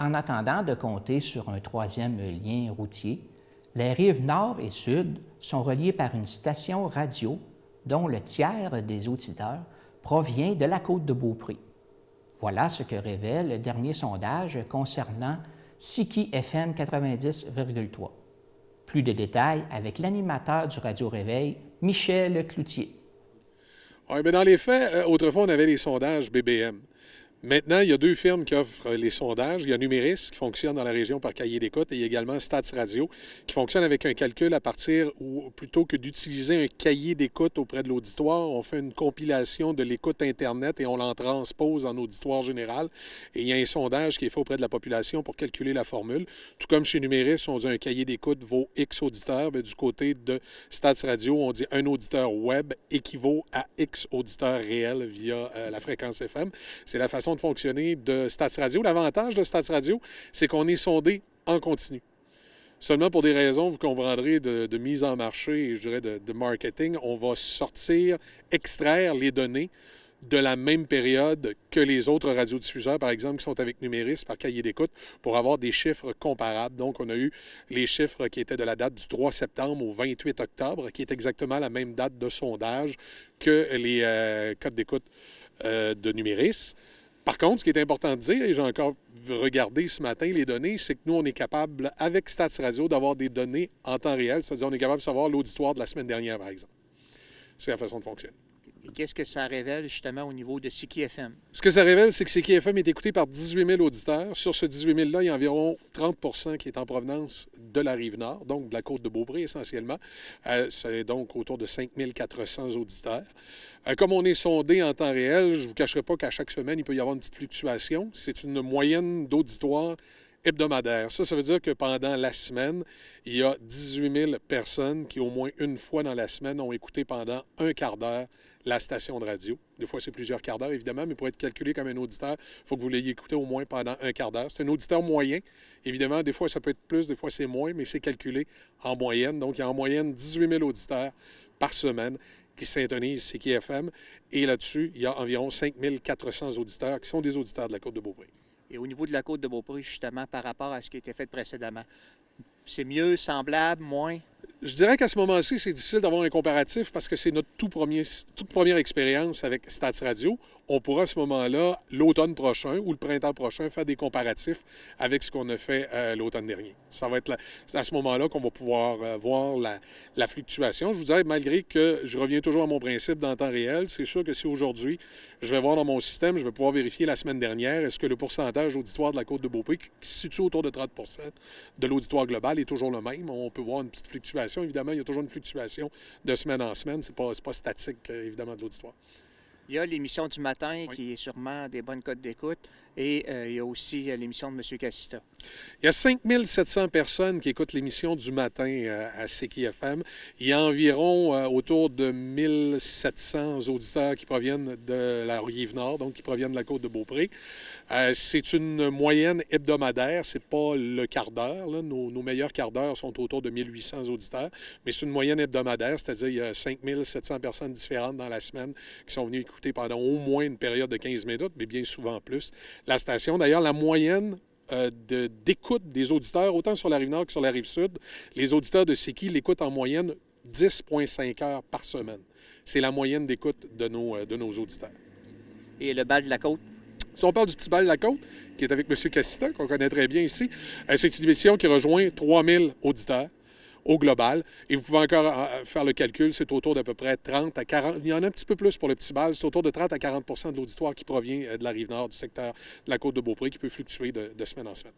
en attendant de compter sur un troisième lien routier, les rives nord et sud sont reliées par une station radio dont le tiers des auditeurs provient de la côte de Beaupré. Voilà ce que révèle le dernier sondage concernant Siki FM 90,3. Plus de détails avec l'animateur du Radio Réveil, Michel Cloutier. Ah, dans les faits, euh, autrefois, on avait les sondages BBM. Maintenant, il y a deux firmes qui offrent les sondages. Il y a Numéris qui fonctionne dans la région par cahier d'écoute et il y a également Stats Radio qui fonctionne avec un calcul à partir ou plutôt que d'utiliser un cahier d'écoute auprès de l'auditoire, on fait une compilation de l'écoute Internet et on l'en transpose en auditoire général. Et il y a un sondage qui est fait auprès de la population pour calculer la formule. Tout comme chez Numéris, on dit un cahier d'écoute vaut X auditeurs. Ben, du côté de Stats Radio, on dit un auditeur web équivaut à X auditeurs réels via euh, la fréquence FM. C'est la façon de fonctionner de Stats Radio. L'avantage de Stats Radio, c'est qu'on est sondé en continu. Seulement pour des raisons, vous comprendrez, de, mise en marché et je dirais de, marketing, on va sortir, extraire les données de la même période que les autres radiodiffuseurs, par exemple, qui sont avec Numéris par cahier d'écoute, pour avoir des chiffres comparables. Donc, on a eu les chiffres qui étaient de la date du 3 septembre au 28 octobre, qui est exactement la même date de sondage que les euh, codes d'écoute euh, de Numéris. Par contre, ce qui est important de dire, et j'ai encore regardé ce matin les données, c'est que nous, on est capable, avec Stats Radio, d'avoir des données en temps réel, c'est-à-dire on est capable de savoir l'auditoire de la semaine dernière, par exemple. C'est la façon de fonctionner qu'est-ce que ça révèle justement au niveau de Siki FM? Ce que ça révèle, c'est que Siki FM est écouté par 18 000 auditeurs. Sur ce 18 000-là, il y a environ 30 qui est en provenance de la rive nord, donc de la côte de Beaupré essentiellement. Euh, c'est donc autour de 5 400 auditeurs. Euh, comme on est sondé en temps réel, je ne vous cacherai pas qu'à chaque semaine, il peut y avoir une petite fluctuation. C'est une moyenne d'auditoires hebdomadaire. Ça, ça veut dire que pendant la semaine, il y a 18 000 personnes qui, au moins une fois dans la semaine, ont écouté pendant un quart d'heure la station de radio. Des fois, c'est plusieurs quarts d'heure, évidemment, mais pour être calculé comme un auditeur, il faut que vous l'ayez écouté au moins pendant un quart d'heure. C'est un auditeur moyen. Évidemment, des fois, ça peut être plus, des fois, c'est moins, mais c'est calculé en moyenne. Donc, il y a en moyenne 18 000 auditeurs par semaine qui s'intonisent CKFM. Et là-dessus, il y a environ 5 400 auditeurs qui sont des auditeurs de la Côte de Beaupré et au niveau de la côte de Beaupré, justement, par rapport à ce qui était fait précédemment? C'est mieux, semblable, moins? Je dirais qu'à ce moment-ci, c'est difficile d'avoir un comparatif parce que c'est notre tout premier, toute première expérience avec Stats Radio on pourra à ce moment-là, l'automne prochain ou le printemps prochain, faire des comparatifs avec ce qu'on a fait euh, l'automne dernier. Ça va être à ce moment-là qu'on va pouvoir euh, voir la, fluctuation. Je vous dirais, malgré que je reviens toujours à mon principe dans le temps réel, c'est sûr que si aujourd'hui, je vais voir dans mon système, je vais pouvoir vérifier la semaine dernière, est-ce que le pourcentage auditoire de la Côte de Beaupré, qui se situe autour de 30 de l'auditoire global, est toujours le même. On peut voir une petite fluctuation. Évidemment, il y a toujours une fluctuation de semaine en semaine. Ce n'est pas, pas statique, euh, évidemment, de l'auditoire. Il y a l'émission du matin qui est sûrement des bonnes cotes d'écoute et euh, il y a aussi euh, l'émission de M. Cassita. Il y a 5700 personnes qui écoutent l'émission du matin euh, à CQFM. Il y a environ autour de 1700 auditeurs qui proviennent de la rive nord, donc qui proviennent de la côte de Beaupré. c'est une moyenne hebdomadaire, c'est pas le quart d'heure. Nos, meilleurs quart d'heure sont autour de 1800 auditeurs, mais c'est une moyenne hebdomadaire, c'est-à-dire il y a 5700 personnes différentes dans la semaine qui sont venues écouter pendant au moins une période de 15 minutes, mais bien souvent plus, la station. D'ailleurs, la moyenne euh, d'écoute des auditeurs, autant sur la rive nord que sur la rive sud, les auditeurs de Siki l'écoutent en moyenne 10,5 heures par semaine. C'est la moyenne d'écoute de nos, euh, de nos auditeurs. Et le bal de la côte? Si on parle du petit bal de la côte, qui est avec M. Cassita, qu'on connaît très bien ici, euh, c'est une émission qui rejoint 3000 auditeurs au global. Et vous pouvez encore euh, euh, faire le calcul, c'est autour d'à peu près 30 à 40, il y en a un petit peu plus pour le petit bal, c'est autour de 30 à 40 de l'auditoire qui provient euh, de la rive nord, du secteur de la côte de Beaupré, qui peut fluctuer de, de semaine en semaine.